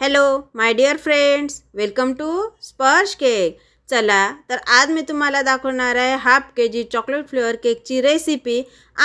hello my dear friends welcome to Sparsh cake चला तर आज मी तुम्हाला दाखवणार आहे half K G chocolate flavour केकची रेसिपी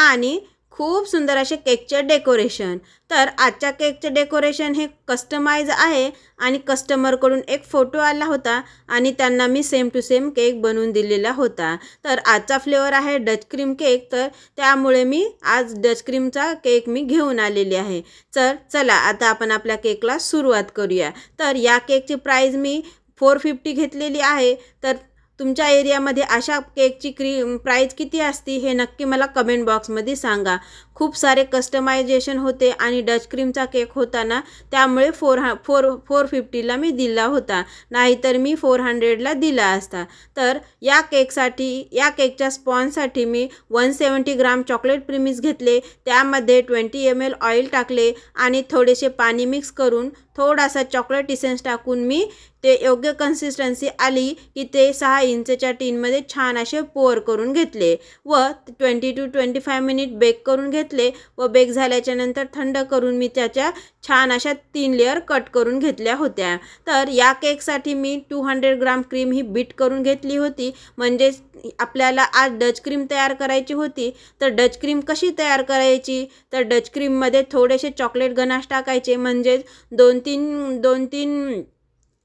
आणि खूप सुंदर असे केकचे डेकोरेशन तर आजच्या केकचे डेकोरेशन हे कस्टमाइज आहे आणि कस्टमरकडून एक फोटो आला होता आणि त्यांना मी सेम टू सेम केक बनवून दिलेला होता तर आजचा फ्लेवर आहे डच क्रीम केक तर त्यामुळे मी आज डच क्रीमचा केक मी घेऊन आलेली आहे तर चला आता आपण आपल्या केकला सुरुवात करूया तर या केकची प्राईज मी फोर फिफ्टी घेतलेली आहे तर तुमच्या एरियामध्ये अशा केकची क्री प्राईज किती असती हे नक्की मला कमेंट बॉक्समध्ये सांगा खूप सारे कस्टमायझेशन होते आणि डच क्रीमचा केक होता ना त्यामुळे फोर हा फोर फोर फिफ्टीला मी दिला होता नाहीतर मी फोर हंड्रेडला दिला असता तर या केकसाठी या केकच्या स्पॉन्जसाठी मी one seventy gram chocolate premix घेतले त्यामध्ये ट्वेंटी एम एल ऑइल टाकले आणि थोडेसे पाणी मिक्स करून थोडासा चॉकलेट इसेन्स टाकून मी ते योग्य कन्सिस्टन्सी आली की ते सहा इंचच्या टीनमध्ये छान असे पोअर करून घेतले व twenty to twenty five minute bake करून घेतले व बेक झाल्याच्या नंतर थंड करून मी त्याच्या छान अशा तीन लेअर कट करून घेतल्या होत्या तर या केकसाठी मी टू हंड्रेड ग्राम क्रीम ही बीट करून घेतली होती म्हणजेच आपल्याला आज डच क्रीम तयार करायची होती तर डच क्रीम कशी तयार करायची तर डच क्रीममध्ये थोडेसे चॉकलेट गनाश टाकायचे म्हणजेच दोन तीन तीन दोन तीन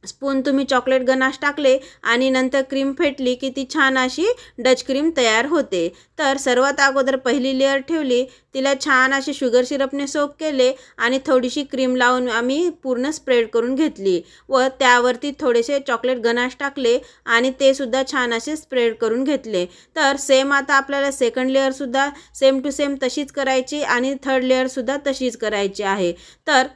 स्पून तुम्ही चॉकलेट गनाश टाकले आणि नंतर क्रीम फेटली की ती छान अशी डच क्रीम तयार होते तर सर्वात अगोदर पहिली लेअर ठेवली तिला छान असे शुगर सिरपने सोप केले आणि थोडीशी क्रीम लावून आम्ही पूर्ण स्प्रेड करून घेतली व त्यावरती थोडेसे चॉकलेट गनाश टाकले आणि ते सुद्धा छान असे स्प्रेड करून घेतले तर सेम आता आपल्याला सेकंड लेअरसुद्धा सेम टू सेम तशीच करायची आणि थर्ड लेअरसुद्धा तशीच करायची आहे तर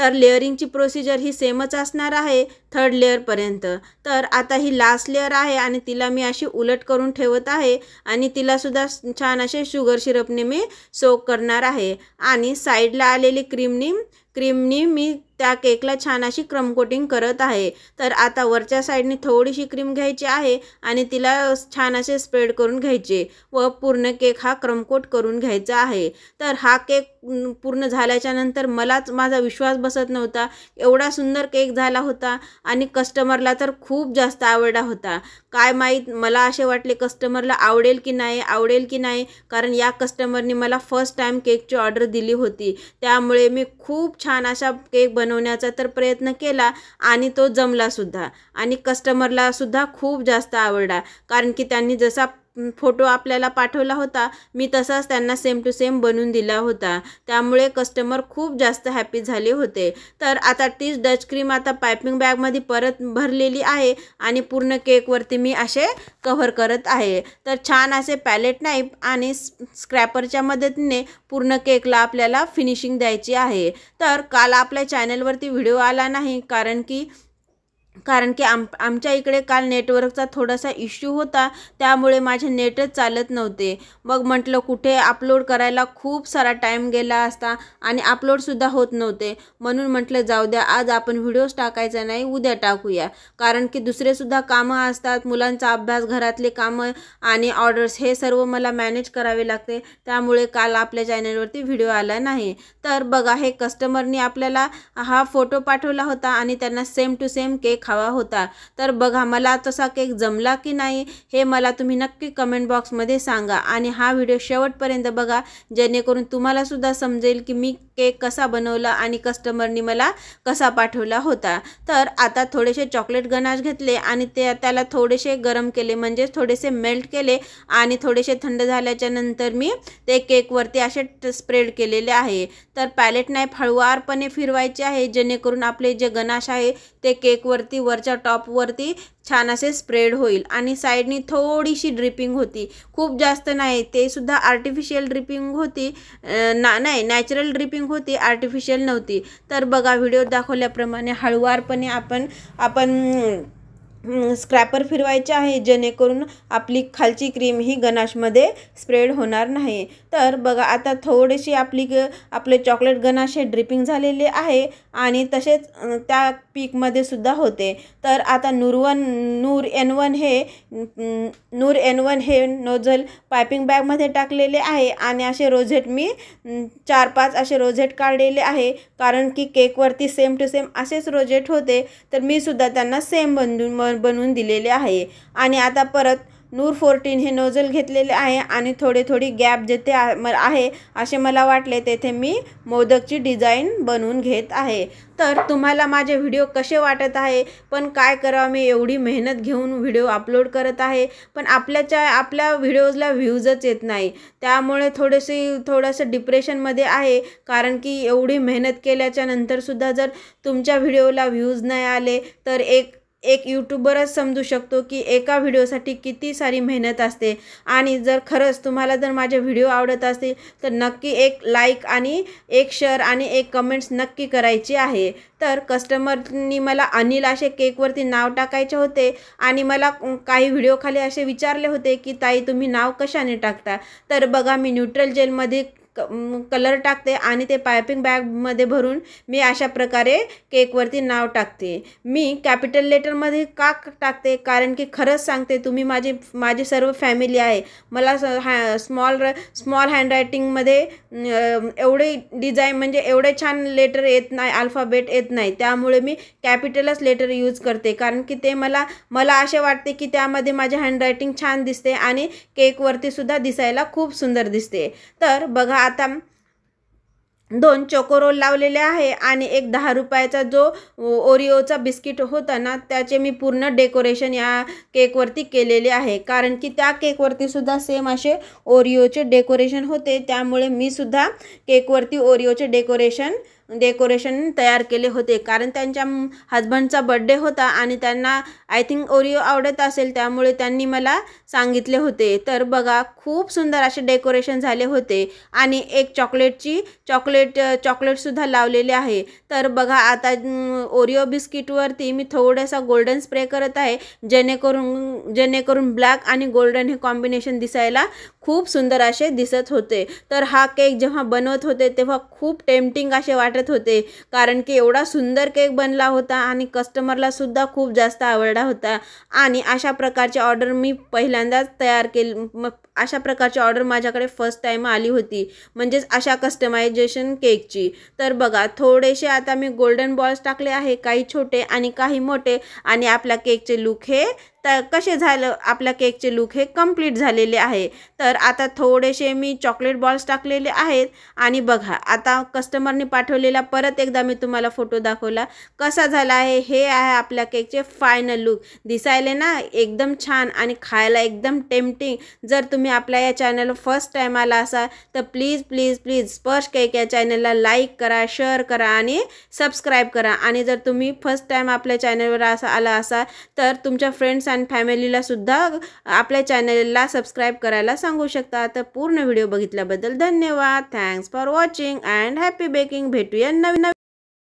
तर लेअरिंगची प्रोसिजर ही सेमच असणार आहे थर्ड लेअरपर्यंत तर आता ही लास्ट लेअर आहे आणि तिला मी अशी उलट करून ठेवत आहे आणि तिलासुद्धा छान असे शुगर सिरपने मी सोक करणार आहे आणि साईडला आलेली क्रीमनी क्रीमनी मी त्या केकला छान अशी क्रम कोटिंग करत आहे तर आता वरच्या साईडने थोडीशी क्रीम घ्यायची आहे आणि तिला छान असे स्प्रेड करून घ्यायचे व पूर्ण केक हा क्रमकोट करून घ्यायचा आहे तर हा केक पूर्ण झाल्याच्या नंतर मलाच माझा विश्वास बसत नव्हता एवढा सुंदर केक झाला होता आणि कस्टमरला तर खूप जास्त आवडला होता काय माहीत मला असे वाटले कस्टमरला आवडेल की नाही आवडेल की नाही कारण या कस्टमरने मला फर्स्ट टाईम केकची ऑर्डर दिली होती त्यामुळे मी खूप छान अशा केक बनवण्याचा तर प्रयत्न केला आणि तो जमलासुद्धा आणि कस्टमरलासुद्धा खूप जास्त आवडला कारण की त्यांनी जसा फोटो आपल्याला पाठवला होता मी तसाच त्यांना सेम टू सेम बनवून दिला होता त्यामुळे कस्टमर खूप जास्त हॅपी झाले होते तर आता तीच डच क्रीम आता पायपिंग बॅगमध्ये परत भरलेली आहे आणि पूर्ण केकवरती मी असे कव्हर करत आहे तर छान असे पॅलेट नाईफ आणि स्क्रॅपरच्या मदतीने पूर्ण केकला आपल्याला फिनिशिंग द्यायची आहे तर काल आपल्या चॅनलवरती व्हिडिओ आला नाही कारण की कारण की आम आमच्या इकडे काल नेटवर्कचा थोडासा इश्यू होता त्यामुळे माझे नेटच चालत नव्हते मग म्हटलं कुठे अपलोड करायला खूप सारा टाईम गेला असता आणि अपलोडसुद्धा होत नव्हते म्हणून म्हटलं जाऊ द्या आज आपण व्हिडिओज टाकायचा नाही उद्या टाकूया कारण की दुसरेसुद्धा कामं असतात मुलांचा अभ्यास घरातले कामं आणि ऑर्डर्स हे सर्व मला मॅनेज करावे लागते त्यामुळे काल आपल्या चॅनलवरती व्हिडिओ आला नाही तर बघा हे कस्टमरनी आपल्याला हा फोटो पाठवला होता आणि त्यांना सेम टू सेम केक खावा होता तर बघा मला तसा केक जमला की नाही हे मला तुम्ही नक्की कमेंट बॉक्समध्ये सांगा आणि हा व्हिडिओ शेवटपर्यंत बघा जेणेकरून तुम्हालासुद्धा समजेल की मी केक कसा बनवला आणि कस्टमरनी मला कसा पाठवला होता तर आता थोडेसे चॉकलेट गनाश घेतले आणि ते त्याला थोडेसे गरम केले म्हणजे थोडेसे मेल्ट केले आणि थोडेसे थंड झाल्याच्या नंतर मी ते केकवरती असे स्प्रेड केलेले आहे तर पॅलेट नाही फळवारपणे फिरवायचे आहे जेणेकरून आपले जे गनाश आहे ते केकवरती वरच्या टॉपवरती छान असे स्प्रेड होईल आणि साईडनी थोडीशी ड्रिपिंग होती खूप जास्त नाही ते सुद्धा आर्टिफिशियल ड्रिपिंग होती ना नाही नॅचरल ड्रिपिंग होती आर्टिफिशियल नव्हती तर बघा व्हिडिओ दाखवल्याप्रमाणे हळुवारपणे आपण आपण स्क्रॅपर फिरवायचे आहे जेणेकरून आपली खालची क्रीम ही गनाशमध्ये स्प्रेड होणार नाही तर बघा आता थोडीशी आपली ग आपले चॉकलेट गनाश हे ड्रिपिंग झालेले आहे आणि तसेच त्या पीकमध्ये सुद्धा होते तर आता नूरवन नूर एन वन हे नूर एन वन हे नोझल पायपिंग बॅगमध्ये टाकलेले आहे आणि असे रोझेट मी चार पाच असे रोझेट काढलेले आहे कारण की केकवरती सेम टू सेम असेच रोझेट होते तर मी सुद्धा त्यांना सेम बनवून बनवून दिलेले आहे आणि आता परत नूर फोर्टीन हे नोझल घेतलेले आहे आणि थोडे थोडी गॅप जेथे आहे असे मला वाटले तेथे मी मोदकची डिझाईन बनवून घेत आहे तर तुम्हाला माझे व्हिडिओ कसे वाटत आहे पण काय करावं मी एवढी मेहनत घेऊन व्हिडिओ अपलोड करत आहे पण आपल्याच्या आपल्या व्हिडिओजला व्ह्यूजच येत नाही त्यामुळे थोडेसे थोडंसं डिप्रेशनमध्ये आहे कारण की एवढी मेहनत केल्याच्या नंतरसुद्धा जर तुमच्या व्हिडिओला व्ह्यूज नाही आले तर एक एक यूट्यूबरच समजू शकतो की एका व्हिडिओसाठी किती सारी मेहनत असते आणि जर खरंच तुम्हाला जर माझे व्हिडिओ आवडत असतील तर नक्की एक लाईक आणि एक शेअर आणि एक कमेंट्स नक्की करायची आहे तर कस्टमरनी मला अनिल असे केकवरती नाव टाकायचे होते आणि मला काही व्हिडिओखाली खाली असे विचारले होते की ताई तुम्ही नाव कशाने टाकता तर बघा मी न्यूट्रल जेलमध्ये कलर टाकते आणि ते पायपिंग बॅगमध्ये भरून मी अशा प्रकारे केकवरती नाव टाकते मी कॅपिटल लेटरमध्ये का टाकते कारण की खरंच सांगते तुम्ही माझी माझी सर्व फॅमिली आहे मला स हॅ स्मॉल र स्मॉल हँडरायटिंगमध्ये एवढे डिझाईन म्हणजे एवढे छान लेटर येत नाही अल्फाबेट येत नाही त्यामुळे मी कॅपिटलच लेटर यूज करते कारण की ते मला मला असे वाटते की त्यामध्ये माझे हँडरायटिंग छान दिसते आणि केकवरतीसुद्धा दिसायला खूप सुंदर दिसते तर बघा आता दोन रोल लावलेले आहे आणि एक दहा रुपयाचा जो ओरिओचा बिस्किट होता ना त्याचे मी पूर्ण डेकोरेशन या केकवरती केलेले आहे कारण की त्या केकवरती सुद्धा सेम असे ओरिओचे डेकोरेशन होते त्यामुळे मी सुद्धा केकवरती ओरिओचे डेकोरेशन डेकोरेशन तयार केले होते कारण त्यांच्या हजबंडचा बड्डे होता आणि त्यांना आय थिंक ओरिओ आवडत असेल त्यामुळे त्यांनी मला सांगितले होते तर बघा खूप सुंदर असे डेकोरेशन झाले होते आणि एक चॉकलेटची चॉकलेट चॉकलेटसुद्धा लावलेले आहे तर बघा आता ओरिओ बिस्किटवरती मी थोडासा गोल्डन स्प्रे करत आहे जेणेकरून जेणेकरून ब्लॅक आणि गोल्डन हे कॉम्बिनेशन दिसायला खूप सुंदर असे दिसत होते तर हा केक जेव्हा बनवत होते तेव्हा खूप टेम्पटिंग असे वाटत होते कारण की एवढा सुंदर केक बनला होता आणि कस्टमरला सुद्धा खूप जास्त आवडला होता आणि अशा प्रकारची ऑर्डर मी पहिल्यांदाच तयार केली अशा प्रकारची ऑर्डर माझ्याकडे फर्स्ट टाईम आली होती म्हणजेच अशा कस्टमायझेशन केकची तर बघा थोडेसे आता मी गोल्डन बॉल्स टाकले आहे काही छोटे आणि काही मोठे आणि आपल्या केकचे लुक हे तर कसे झालं आपल्या केकचे लूक हे कम्प्लीट झालेले आहे तर आता थोडेसे मी चॉकलेट बॉल्स टाकलेले आहेत आणि बघा आता कस्टमरने पाठवलेला परत एकदा मी तुम्हाला फोटो दाखवला कसा झाला आहे हे आहे आपल्या केकचे फायनल लुक दिसायला ना एकदम छान आणि खायला एकदम टेम्पटिंग जर तुम्ही आपल्या या चॅनलवर फर्स्ट टाईम आला असाल तर please please please Sparsh cake या चॅनलला लाईक करा शेअर करा आणि सबस्क्राईब करा आणि जर तुम्ही फर्स्ट टाईम आपल्या चॅनलवर असा आला असाल तर तुमच्या फ्रेंड्स अँड फॅमिलीला सुद्धा आपल्या चॅनलला सबस्क्राईब करायला सांगू शकता तर पूर्ण व्हिडिओ बघितल्याबद्दल धन्यवाद thanks for watching and happy baking भेटूया नवीन